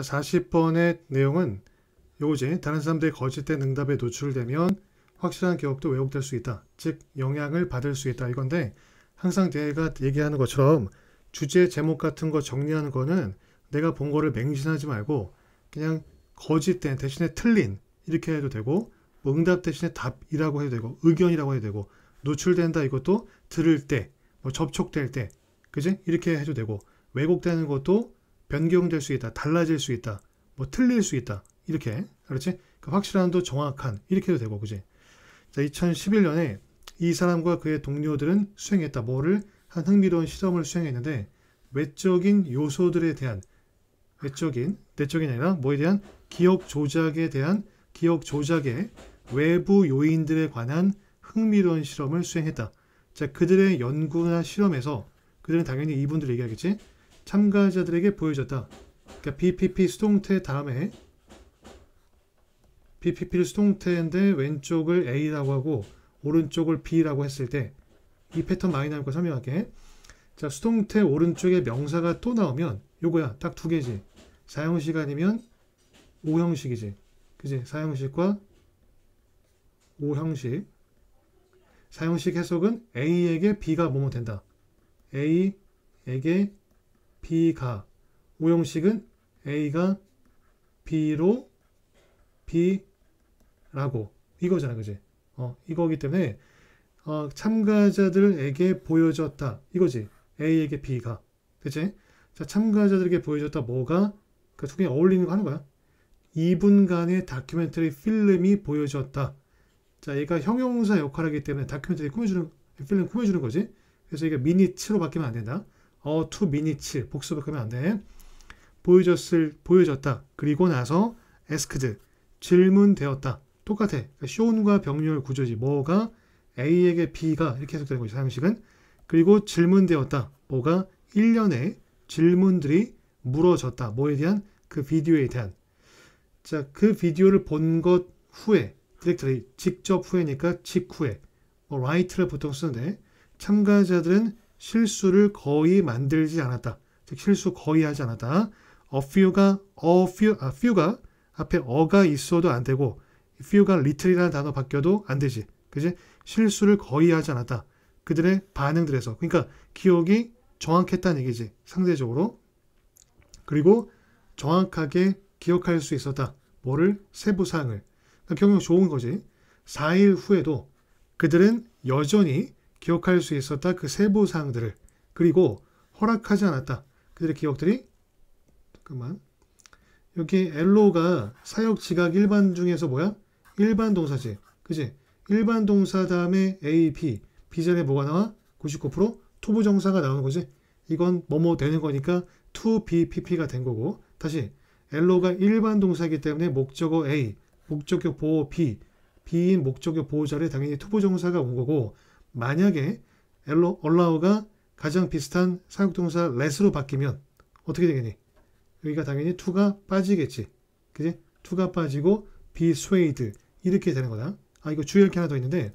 자, 40번의 내용은 요지 다른 사람들이 거짓된 응답에 노출되면 확실한 기억도 왜곡될 수 있다. 즉 영향을 받을 수 있다 이건데 항상 내가 얘기하는 것처럼 주제 제목 같은 거 정리하는 거는 내가 본 거를 맹신하지 말고 그냥 거짓된 대신에 틀린 이렇게 해도 되고 뭐 응답 대신에 답이라고 해도 되고 의견이라고 해도 되고 노출된다 이것도 들을 때 뭐 접촉될 때 그지 이렇게 해도 되고 왜곡되는 것도 변경될 수 있다, 달라질 수 있다, 뭐 틀릴 수 있다. 이렇게. 그렇지? 그 그러니까 확실한도 정확한. 이렇게 해도 되고, 그지? 자, 2011년에 이 사람과 그의 동료들은 수행했다. 뭐를? 한 흥미로운 실험을 수행했는데, 외적인 요소들에 대한, 외적인, 내적인 아니라 뭐에 대한 기억 조작에 대한, 기억 조작의 외부 요인들에 관한 흥미로운 실험을 수행했다. 자, 그들의 연구나 실험에서, 그들은 당연히 이분들 얘기하겠지? 참가자들에게 보여졌다. 그러니까 BPP 수동태 다음에 BPP를 수동태인데 왼쪽을 A라고 하고 오른쪽을 B라고 했을 때 이 패턴 많이 나올 거 설명할게. 자 수동태 오른쪽에 명사가 또 나오면 요거야 딱 두 개지. 4형식 아니면 5형식이지. 그지? 4형식과 5형식. 4형식 해석은 A에게 B가 뭐뭐 된다. A에게 B가 오형식은 A가 B로 B라고 이거잖아 그지 어, 이거기 때문에 어, 참가자들에게 보여졌다 이거지 A에게 B가 그치 자 참가자들에게 보여졌다 뭐가 그니까두개 어울리는 거 하는 거야 2분간의 다큐멘터리 필름이 보여졌다 자 얘가 형용사 역할하기 때문에 다큐멘터리 꾸며주는 필름 꾸며주는 거지 그래서 이게 미니츠로 바뀌면 안 된다 어, 투 미니츠 복수백하면 안 돼. 보여줬을 보여졌다. 그리고 나서 에스크드 질문되었다. 똑같아. 그러니까 쇼운과 병렬 구조지. 뭐가 A에게 B가 이렇게 해석되는 거지 사용식은. 그리고 질문되었다. 뭐가 1년에 질문들이 물어졌다. 뭐에 대한 그 비디오에 대한. 자, 그 비디오를 본 것 후에 디렉터리 직접 후에니까 직후에 뭐 라이트를 보통 쓰는데 참가자들은 실수를 거의 만들지 않았다. 즉 실수 거의 하지 않았다. a few가 a few 아 few가 앞에 어가 있어도 안 되고 few가 little이라는 단어 바뀌어도 안 되지. 그지? 실수를 거의 하지 않았다. 그들의 반응들에서 그러니까 기억이 정확했다는 얘기지. 상대적으로. 그리고 정확하게 기억할 수 있었다. 뭐를 세부 사항을. 그러니까 경영 좋은 거지. 4일 후에도 그들은 여전히 기억할 수 있었다 그 세부 사항들을 그리고 허락하지 않았다 그들의 기억들이 잠깐만 여기 엘로가 사역 지각 일반 중에서 뭐야? 일반 동사지 그지? 일반 동사 다음에 A, B B 전에 뭐가 나와? 99% 투부 정사가 나오는 거지 이건 뭐뭐 되는 거니까 to be pp가 된 거고 다시 엘로가 일반 동사이기 때문에 목적어 A 목적격 보호 B B인 목적격 보호자를 당연히 투부 정사가 온 거고 만약에 엘로 올라오가 가장 비슷한 사역동사 레스로 바뀌면 어떻게 되겠니? 여기가 당연히 투가 빠지겠지. 그지? 투가 빠지고 be swayed 이렇게 되는 거다. 아 이거 주의할 게 하나 더 있는데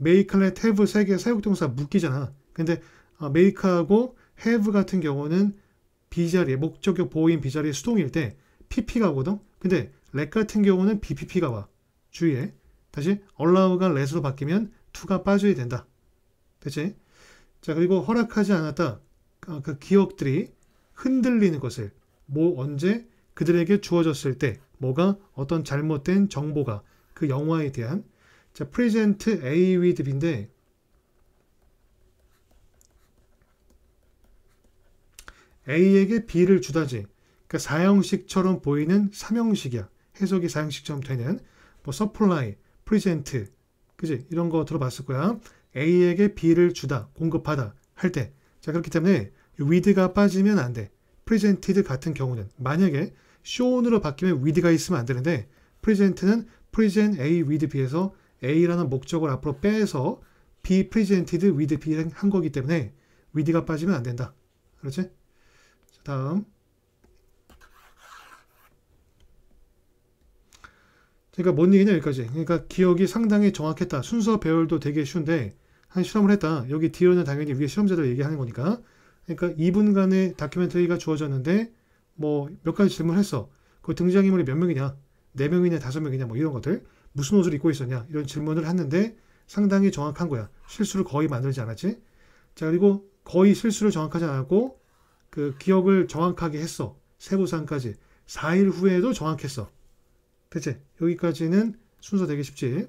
make랑 have 세개 사역동사 묶이잖아. 근데 아, make하고 have 같은 경우는 비자리에 목적격 보인비자리의 수동일 때 pp가 오거든. 근데 let 같은 경우는 bpp가 와. 주의해. 다시 allow가 let으로 바뀌면 투가 빠져야 된다. 그치? 자, 그리고 허락하지 않았다. 그, 그 기억들이 흔들리는 것을 뭐 언제 그들에게 주어졌을 때 뭐가 어떤 잘못된 정보가 그 영화에 대한 자, 프레젠트 A 위드인데 에이에게 B를 주다지. 그러니까 사형식처럼 보이는 삼형식이야. 해석이 사형식처럼 되는 뭐 서플라이, 프리젠트, 그지? 이런 거 들어봤을 거야. A에게 B를 주다, 공급하다 할 때. 자, 그렇기 때문에 with가 빠지면 안 돼. presented 같은 경우는 만약에 shown으로 바뀌면 with가 있으면 안 되는데 present는 present A with B에서 A라는 목적을 앞으로 빼서 B presented with b 한 거기 때문에 with가 빠지면 안 된다. 그렇지? 자, 다음. 그러니까 뭔 얘기냐 여기까지. 그러니까 기억이 상당히 정확했다. 순서 배열도 되게 쉬운데 한 실험을 했다. 여기 디어는 당연히 위에 실험자들 얘기하는 거니까. 그러니까 2분간의 다큐멘터리가 주어졌는데 뭐 몇 가지 질문을 했어. 그 등장인물이 몇 명이냐? 4명이냐 5명이냐 뭐 이런 것들. 무슨 옷을 입고 있었냐? 이런 질문을 했는데 상당히 정확한 거야. 실수를 거의 만들지 않았지. 자, 그리고 거의 실수를 정확하지 않았고 그 기억을 정확하게 했어. 세부상까지. 4일 후에도 정확했어. 대체 여기까지는 순서 되기 쉽지.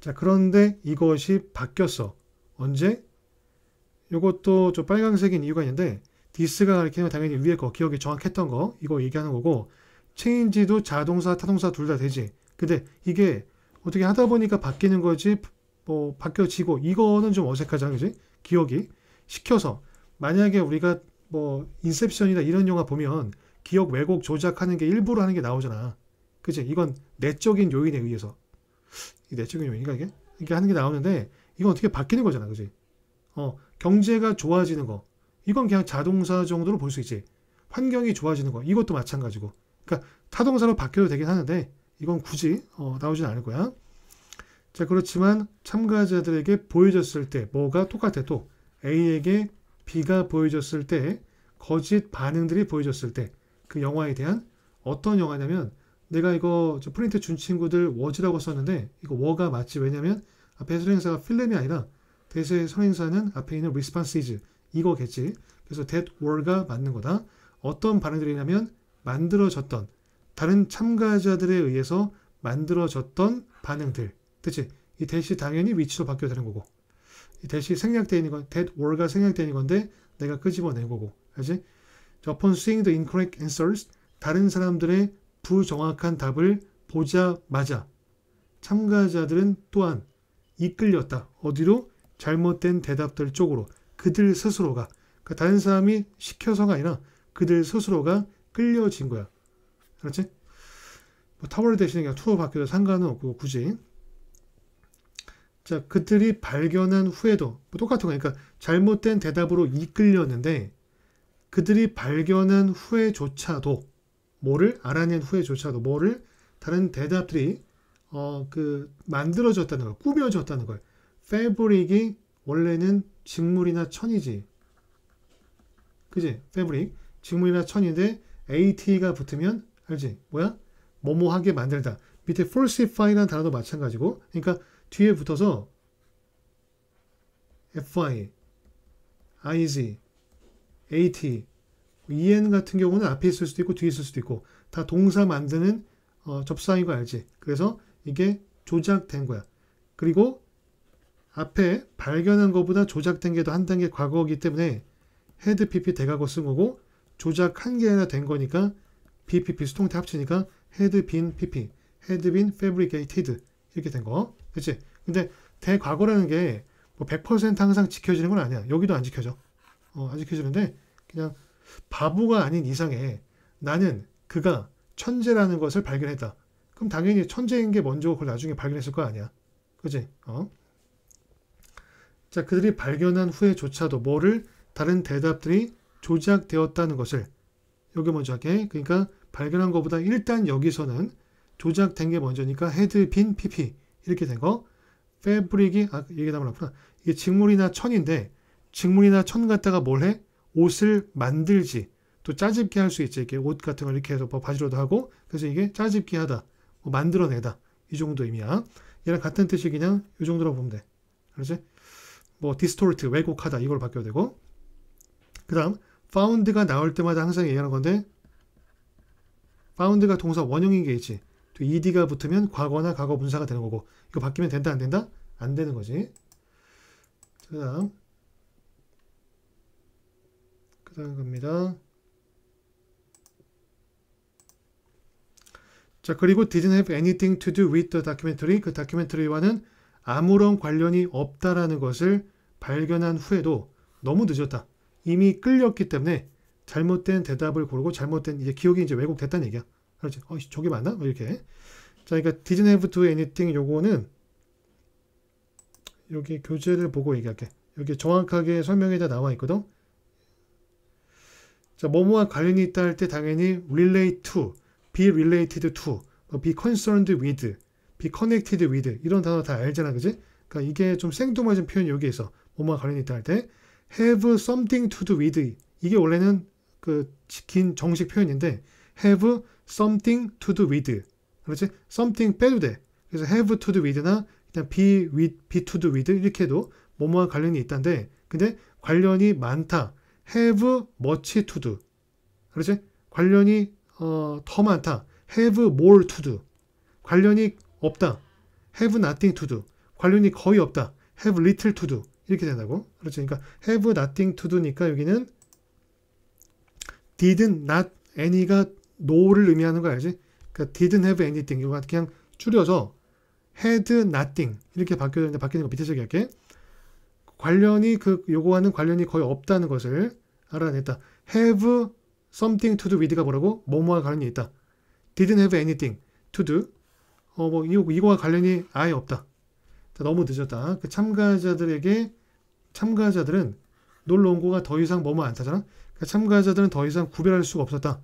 자, 그런데 이것이 바뀌었어. 언제? 요것도 저 빨강색인 이유가 있는데 디스가 가리키는 당연히 위에 거 기억이 정확했던 거 이거 얘기하는 거고 체인지도 자동사 타동사 둘 다 되지. 근데 이게 어떻게 하다 보니까 바뀌는 거지 뭐 바뀌어지고 이거는 좀 어색하잖아 그지? 기억이 시켜서 만약에 우리가 뭐 인셉션이나 이런 영화 보면 기억 왜곡 조작하는 게 일부러 하는 게 나오잖아. 그치? 이건 내적인 요인에 의해서. 내적인 요인인가, 그러니까 이게? 이렇게 하는 게 나오는데, 이건 어떻게 바뀌는 거잖아, 그지? 어, 경제가 좋아지는 거. 이건 그냥 자동사 정도로 볼 수 있지. 환경이 좋아지는 거. 이것도 마찬가지고. 그러니까 타동사로 바뀌어도 되긴 하는데, 이건 굳이, 어, 나오진 않을 거야. 자, 그렇지만 참가자들에게 보여졌을 때, 뭐가 똑같아, 또. A에게 B가 보여졌을 때, 거짓 반응들이 보여졌을 때, 그 영화에 대한 어떤 영화냐면, 내가 이거 프린트 준 친구들 워즈라고 썼는데 이거 워가 맞지 왜냐면 앞에 선행사가 필름이 아니라 대세 선행사는 앞에 있는 responses 이거겠지 그래서 that were가 맞는 거다 어떤 반응들이냐면 만들어졌던 다른 참가자들에 의해서 만들어졌던 반응들 그치 이 대시 당연히 위치도 바뀌어야 되는 거고 이 대시 생략되어 있는 건 that were가 생략되어 있는 건데 내가 끄집어낸 거고 알지? upon seeing the incorrect answers 다른 사람들의 부정확한 답을 보자마자 참가자들은 또한 이끌렸다. 어디로? 잘못된 대답들 쪽으로 그들 스스로가 그러니까 다른 사람이 시켜서가 아니라 그들 스스로가 끌려진 거야. 그렇지? 뭐 타월 대신에 그냥 투어 바뀌어도 상관은 없고 굳이 자 그들이 발견한 후에도 뭐 똑같은 거니까 그러니까 잘못된 대답으로 이끌렸는데 그들이 발견한 후에조차도 뭐를 알아낸 후에조차도 뭐를 다른 대답들이 어, 그 만들어졌다는 걸 꾸며졌다는 걸 패브릭이 원래는 직물이나 천이지 그지 패브릭 직물이나 천인데 at가 붙으면 알지 뭐야 뭐뭐하게 만들다 밑에 falsify라는 단어도 마찬가지고 그러니까 뒤에 붙어서 fi iz at 이엔 같은 경우는 앞에 있을 수도 있고 뒤에 있을 수도 있고 다 동사 만드는 어, 접사인 거 알지? 그래서 이게 조작된 거야. 그리고 앞에 발견한 것보다 조작된 게 더 한 단계 과거이기 때문에 헤드 PP 대각어 쓴 거고 조작한 개나된 거니까 BPP 수동태 합치니까 헤드 빈 PP, 헤드 빈 fabricated 이렇게 된 거. 그치 근데 대과거라는 게 뭐 100% 항상 지켜지는 건 아니야. 여기도 안 지켜져. 어, 안 지켜지는데 그냥 바보가 아닌 이상에 나는 그가 천재라는 것을 발견했다. 그럼 당연히 천재인 게 먼저고 그걸 나중에 발견했을 거 아니야. 그지? 어? 자, 그들이 발견한 후에조차도 뭐를 다른 대답들이 조작되었다는 것을 여기 먼저 할게. 그러니까 발견한 것보다 일단 여기서는 조작된 게 먼저니까 헤드, 빈, 피피 이렇게 된 거. 패브릭이 아, 얘기 나면 나구나. 이게 직물이나 천인데 직물이나 천 갖다가 뭘 해? 옷을 만들지 또 짜집기 할수 있지 이렇게 옷 같은 걸 이렇게 해서 뭐 바지로도 하고 그래서 이게 짜집기 하다 뭐 만들어내다 이 정도 의미야 얘랑 같은 뜻이 그냥 이 정도로 보면 돼 그렇지 뭐 디스토르트 왜곡하다 이걸 바뀌어야 되고 그 다음 파운드가 나올 때마다 항상 얘기하는 건데 파운드가 동사 원형인 게 있지 또 ed가 붙으면 과거나 과거 분사가 되는 거고 이거 바뀌면 된다 안 된다 안 되는 거지 그 다음 일단 갑니다. 자 그리고 didn't have anything to do with the documentary 그 다큐멘터리와는 아무런 관련이 없다라는 것을 발견한 후에도 너무 늦었다. 이미 끌렸기 때문에 잘못된 대답을 고르고 잘못된 이제 기억이 이제 왜곡됐다는 얘기야. 그렇지? 어, 저게 맞나? 뭐 이렇게. 자, 그러니까 didn't have to anything 요거는 여기 교재를 보고 얘기할게. 여기 정확하게 설명에 다 나와 있거든. 자, 뭐뭐와 관련이 있다 할 때 당연히 relate to, be related to, be concerned with, be connected with 이런 단어 다 알잖아, 그지? 그러니까 이게 좀생동맞은 표현 여기에서 뭐뭐와 관련이 있다 할 때 have something to do with 이게 원래는 그 긴 정식 표현인데 have something to do with 그렇지? something 빼도 돼. 그래서 have to do with나 그냥 be with, be to do with 이렇게 해도 뭐뭐와 관련이 있다는데 근데 관련이 많다. have much to do. 그렇지? 관련이 어, 더 많다. have more to do. 관련이 없다. have nothing to do. 관련이 거의 없다. have little to do. 이렇게 된다고. 그렇죠. 그러니까 have nothing to do니까 여기는 did not any가 no를 의미하는 거 알지? 그러니까 did have anything. 이거 그냥 줄여서 had nothing 이렇게 바뀌었는데 바뀌는 거 밑에 적기할게 관련이 그요구하는 관련이 거의 없다는 것을 알아냈다. have something to do with가 뭐라고? 뭐뭐와 관련이 있다. didn't have anything to do. 어, 뭐, 이거, 와 관련이 아예 없다. 너무 늦었다. 그 참가자들에게, 참가자들은 놀러 온 거가 더 이상 뭐뭐 안 타잖아? 그 참가자들은 더 이상 구별할 수가 없었다.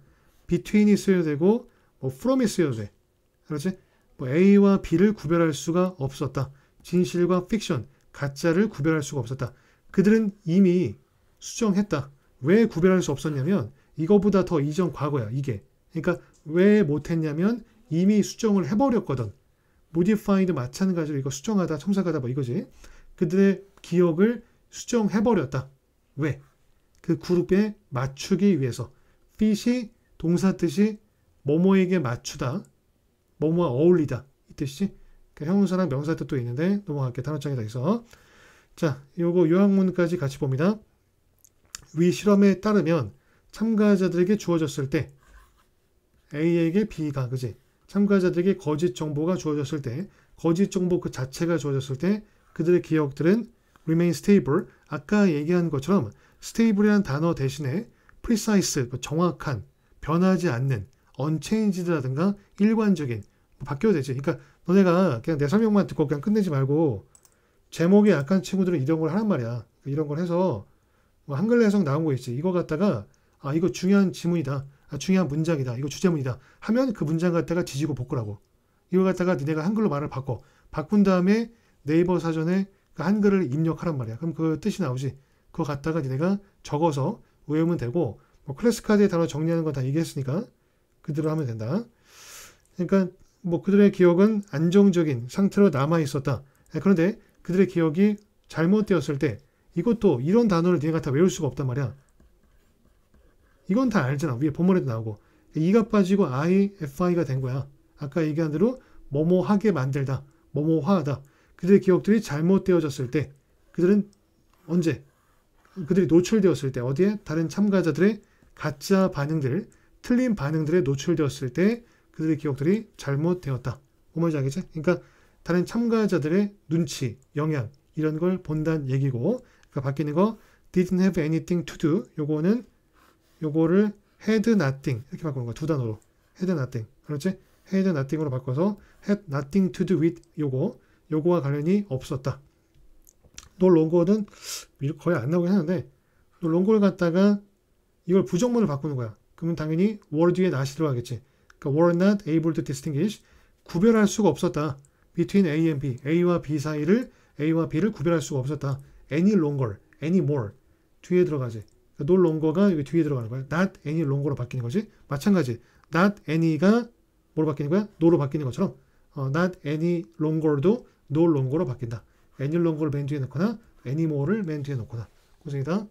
between이 쓰여도 되고, 뭐, from이 쓰여도 돼. 그렇지? 뭐 A와 B를 구별할 수가 없었다. 진실과 픽션. 가짜를 구별할 수가 없었다. 그들은 이미 수정했다. 왜 구별할 수 없었냐면 이거보다 더 이전 과거야 이게. 그러니까 왜 못했냐면 이미 수정을 해버렸거든. 모디파이드 마찬가지로 이거 수정하다 첨삭하다 뭐 이거지. 그들의 기억을 수정해버렸다. 왜? 그 그룹에 맞추기 위해서 fit이 동사 뜻이 뭐뭐에게 맞추다, 뭐뭐와 어울리다 이 뜻이지. 그형사랑 명사 뜻도 있는데 넘어갈게 단어장에다 있서 자, 요거 요약문까지 같이 봅니다. 위 실험에 따르면 참가자들에게 주어졌을 때 A에게 B가 그지 참가자들에게 거짓 정보가 주어졌을 때 거짓 정보 그 자체가 주어졌을 때 그들의 기억들은 remain stable 아까 얘기한 것처럼 stable이라는 단어 대신에 precise 뭐 정확한 변하지 않는 unchanged라든가 일관적인 뭐바뀌어야되죠 그러니까 너네가 그냥 내 설명만 듣고 그냥 끝내지 말고 제목이 약간 친구들은 이런 걸 하란 말이야. 이런 걸 해서 뭐 한글 해석 나온 거 있지. 이거 갖다가 아 이거 중요한 지문이다. 아, 중요한 문장이다. 이거 주제문이다. 하면 그 문장 갖다가 지지고 볶으라고. 이거 갖다가 너네가 한글로 말을 바꿔. 바꾼 다음에 네이버 사전에 그 한글을 입력하란 말이야. 그럼 그 뜻이 나오지. 그거 갖다가 너네가 적어서 외우면 되고 뭐 클래스 카드에 단어 정리하는 건 다 얘기했으니까 그대로 하면 된다. 그러니까 뭐 그들의 기억은 안정적인 상태로 남아 있었다. 예, 그런데 그들의 기억이 잘못되었을 때 이것도 이런 단어를 네가 다 외울 수가 없단 말이야. 이건 다 알잖아. 위에 본문에도 나오고. 예, 이가 빠지고 IFI가 된 거야. 아까 얘기한 대로 뭐뭐하게 만들다. 뭐뭐화하다. 그들의 기억들이 잘못되어졌을 때 그들은 언제 그들이 노출되었을 때 어디에 다른 참가자들의 가짜 반응들, 틀린 반응들에 노출되었을 때 그들의 기억들이 잘못되었다. 오마이지 알겠지? 그러니까 다른 참가자들의 눈치, 영향 이런 걸 본다는 얘기고 그러니까 밖에 있는 거 didn't have anything to do 요거는 요거를 had nothing 이렇게 바꾸는 거두 단어로. had nothing. 그렇지? had nothing으로 바꿔서 had nothing to do with 요거 요거와 관련이 없었다. 노 롱고는 거의 안 나오긴 하는데 노 롱고를 갖다가 이걸 부정문을 바꾸는 거야. 그러면 당연히 월드에나 o t 이 들어가겠지. 그러니까 were not able to distinguish 구별할 수가 없었다. between A and B, A와 B 사이를 A와 B를 구별할 수가 없었다. any longer, any more 뒤에 들어가지. 그러니까 no longer가 여기 뒤에 들어가는 거야. not any longer로 바뀌는 거지. 마찬가지. not any가 뭐로 바뀌는 거야? no로 바뀌는 것처럼 어, not any longer도 no longer로 바뀐다. any longer를 맨 뒤에 넣거나 any more를 맨 뒤에 넣거나 고생이다.